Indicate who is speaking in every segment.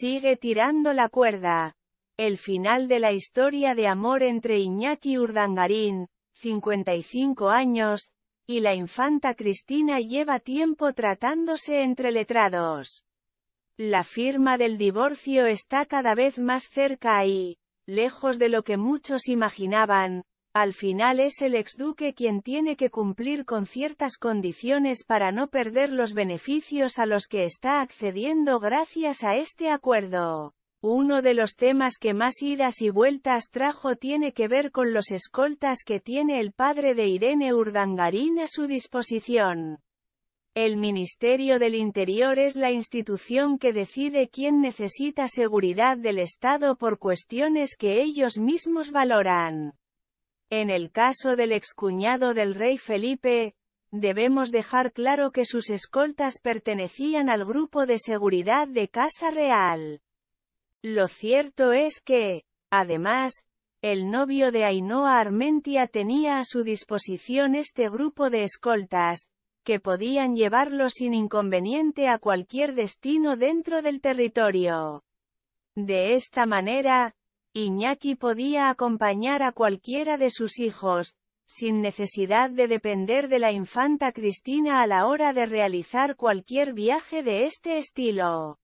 Speaker 1: Sigue tirando la cuerda. El final de la historia de amor entre Iñaki Urdangarín, 55 años, y la infanta Cristina lleva tiempo tratándose entre letrados. La firma del divorcio está cada vez más cerca y, lejos de lo que muchos imaginaban, al final es el exduque quien tiene que cumplir con ciertas condiciones para no perder los beneficios a los que está accediendo gracias a este acuerdo. Uno de los temas que más idas y vueltas trajo tiene que ver con los escoltas que tiene el padre de Irene Urdangarín a su disposición. El Ministerio del Interior es la institución que decide quién necesita seguridad del Estado por cuestiones que ellos mismos valoran. En el caso del excuñado del rey Felipe, debemos dejar claro que sus escoltas pertenecían al grupo de seguridad de Casa Real. Lo cierto es que, además, el novio de Ainhoa Armentia tenía a su disposición este grupo de escoltas, que podían llevarlo sin inconveniente a cualquier destino dentro del territorio. De esta manera, Iñaki podía acompañar a cualquiera de sus hijos, sin necesidad de depender de la infanta Cristina a la hora de realizar cualquier viaje de este estilo.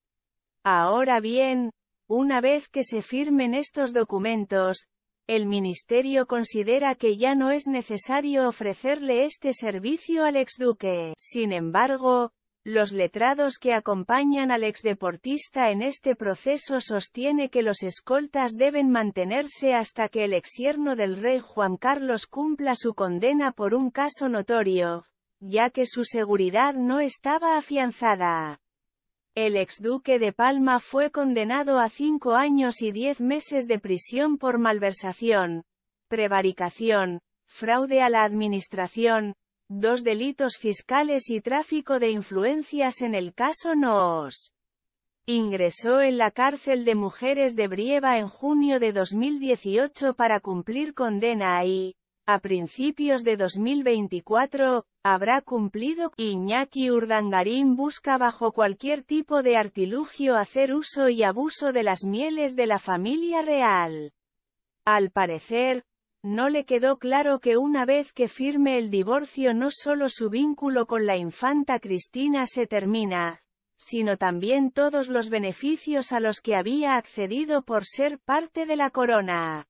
Speaker 1: Ahora bien, una vez que se firmen estos documentos, el Ministerio considera que ya no es necesario ofrecerle este servicio al exduque. Sin embargo, los letrados que acompañan al exdeportista en este proceso sostiene que los escoltas deben mantenerse hasta que el exierno del rey Juan Carlos cumpla su condena por un caso notorio, ya que su seguridad no estaba afianzada. El exduque de Palma fue condenado a cinco años y diez meses de prisión por malversación, prevaricación, fraude a la administración, Dos delitos fiscales y tráfico de influencias en el caso Noos. Ingresó en la cárcel de mujeres de Brieva en junio de 2018 para cumplir condena y, a principios de 2024, habrá cumplido. Iñaki Urdangarín busca bajo cualquier tipo de artilugio hacer uso y abuso de las mieles de la familia real. Al parecer, no le quedó claro que una vez que firme el divorcio no solo su vínculo con la infanta Cristina se termina, sino también todos los beneficios a los que había accedido por ser parte de la corona.